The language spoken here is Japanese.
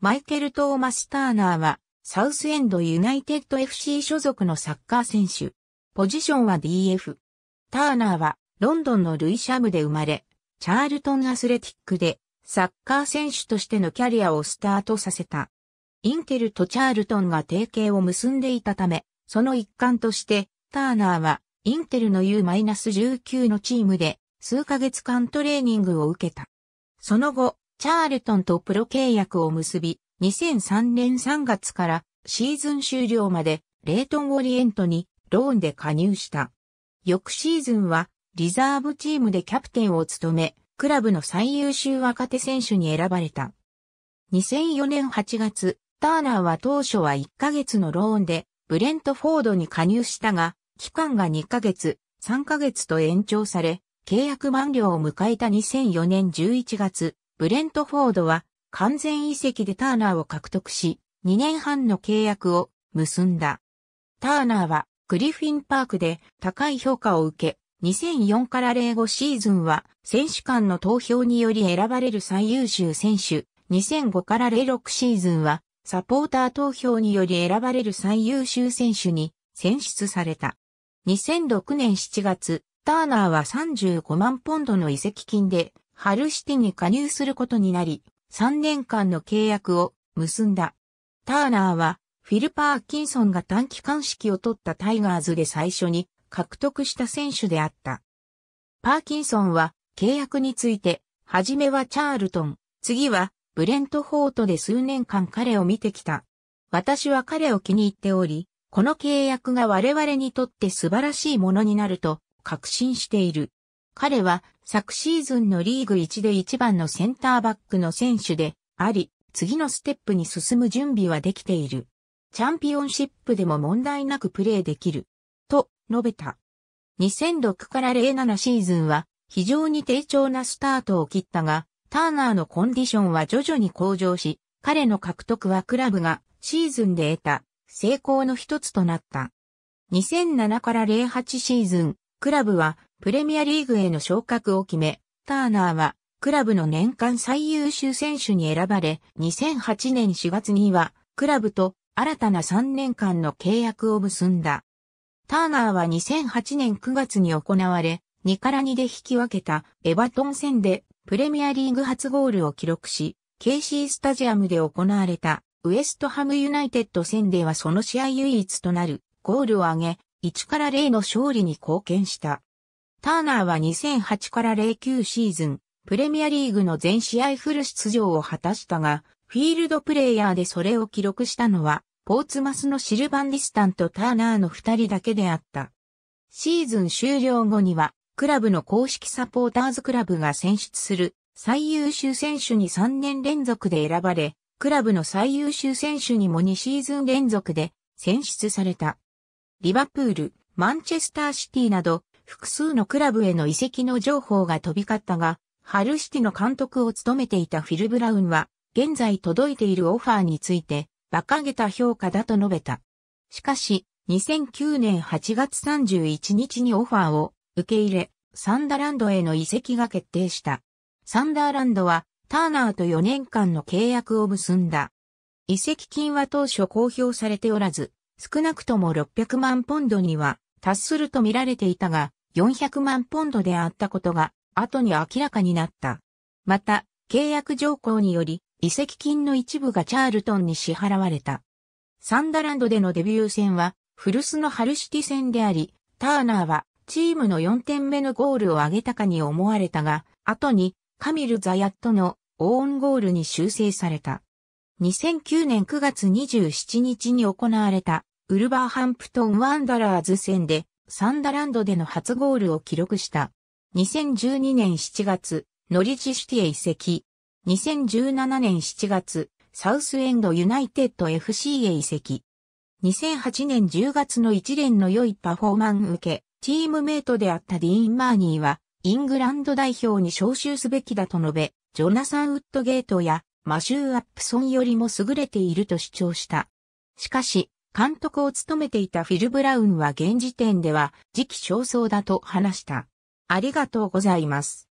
マイケル・トーマス・ターナーは、サウスエンドユナイテッド FC 所属のサッカー選手。ポジションは DF。ターナーは、ロンドンのルイシャムで生まれ、チャールトン・アスレティックで、サッカー選手としてのキャリアをスタートさせた。インテルとチャールトンが提携を結んでいたため、その一環として、ターナーは、インテルの U-19 のチームで、数ヶ月間トレーニングを受けた。その後、チャールトンとプロ契約を結び、2003年3月からシーズン終了までレートンオリエントにローンで加入した。翌シーズンはリザーブチームでキャプテンを務め、クラブの最優秀若手選手に選ばれた。2004年8月、ターナーは当初は1ヶ月のローンでブレントフォードに加入したが、期間が2ヶ月、3ヶ月と延長され、契約満了を迎えた2004年11月、ブレントフォードは完全移籍でターナーを獲得し、2年半の契約を結んだ。ターナーはグリフィンパークで高い評価を受け、2004から05シーズンは選手間の投票により選ばれる最優秀選手、2005から06シーズンはサポーター投票により選ばれる最優秀選手に選出された。2006年7月、ターナーは35万ポンドの移籍金でハルシティに加入することになり、3年間の契約を結んだ。ターナーは、フィル・パーキンソンが短期間指揮を取ったタイガーズで最初に獲得した選手であった。パーキンソンは契約について、はじめはチャールトン、次はブレントホートで数年間彼を見てきた。私は彼を気に入っており、この契約が我々にとって素晴らしいものになると確信している。彼は昨シーズンのリーグ1で1番のセンターバックの選手であり、次のステップに進む準備はできている。チャンピオンシップでも問題なくプレーできる。と、述べた。2006から07シーズンは非常に低調なスタートを切ったが、ターナーのコンディションは徐々に向上し、彼の獲得はクラブがシーズンで得た成功の一つとなった。2007から08シーズン、クラブはプレミアリーグへの昇格を決め、ターナーはクラブの年間最優秀選手に選ばれ、2008年4月にはクラブと新たな3年間の契約を結んだ。ターナーは2008年9月に行われ、2から2で引き分けたエバトン戦でプレミアリーグ初ゴールを記録し、KC スタジアムで行われたウエストハムユナイテッド戦ではその試合唯一となるゴールを挙げ、1から0の勝利に貢献した。ターナーは2008から09シーズン、プレミアリーグの全試合フル出場を果たしたが、フィールドプレイヤーでそれを記録したのは、ポーツマスのシルバンディスタンとターナーの二人だけであった。シーズン終了後には、クラブの公式サポーターズクラブが選出する最優秀選手に3年連続で選ばれ、クラブの最優秀選手にも2シーズン連続で選出された。リバプール、マンチェスターシティなど複数のクラブへの移籍の情報が飛び交ったが、ハルシティの監督を務めていたフィル・ブラウンは、現在届いているオファーについて、馬鹿げた評価だと述べた。しかし、2009年8月31日にオファーを受け入れ、サンダーランドへの移籍が決定した。サンダーランドは、ターナーと4年間の契約を結んだ。移籍金は当初公表されておらず、少なくとも600万ポンドには達すると見られていたが、400万ポンドであったことが後に明らかになった。また、契約条項により、移籍金の一部がチャールトンに支払われた。サンダランドでのデビュー戦は、古巣のハルシティ戦であり、ターナーはチームの4点目のゴールを挙げたかに思われたが、後にカミル・ザヤットのオーンゴールに修正された。2009年9月27日に行われたウルバーハンプトン・ワンダラーズ戦でサンダランドでの初ゴールを記録した。2012年7月、ノリチシシティへ移籍。2017年7月、サウスエンドユナイテッド FC へ移籍。2008年10月の一連の良いパフォーマン受け、チームメイトであったディーン・マーニーは、イングランド代表に招集すべきだと述べ、ジョナサン・ウッドゲートやマシュー・アップソンよりも優れていると主張した。しかし、監督を務めていたフィル・ブラウンは現時点では時期尚早だと話した。ありがとうございます。